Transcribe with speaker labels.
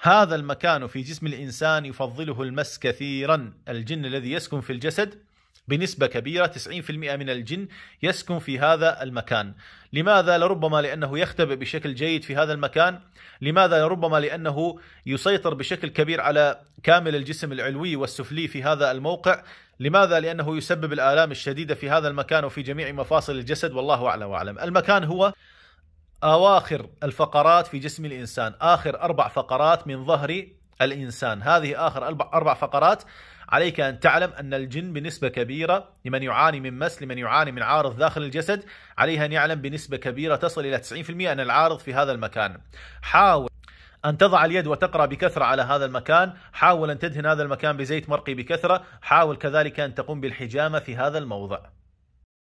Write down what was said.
Speaker 1: هذا المكان في جسم الإنسان يفضله المس كثيرا الجن الذي يسكن في الجسد بنسبة كبيرة 90% من الجن يسكن في هذا المكان لماذا؟ لربما لأنه يختبئ بشكل جيد في هذا المكان لماذا؟ لربما لأنه يسيطر بشكل كبير على كامل الجسم العلوي والسفلي في هذا الموقع لماذا؟ لأنه يسبب الآلام الشديدة في هذا المكان وفي جميع مفاصل الجسد والله أعلم وأعلم المكان هو أواخر الفقرات في جسم الإنسان آخر أربع فقرات من ظهر الإنسان هذه آخر أربع فقرات عليك أن تعلم أن الجن بنسبة كبيرة لمن يعاني من مس لمن يعاني من عارض داخل الجسد عليه أن يعلم بنسبة كبيرة تصل إلى 90% أن العارض في هذا المكان حاول أن تضع اليد وتقرأ بكثرة على هذا المكان حاول أن تدهن هذا المكان بزيت مرقي بكثرة حاول كذلك أن تقوم بالحجامة في هذا الموضع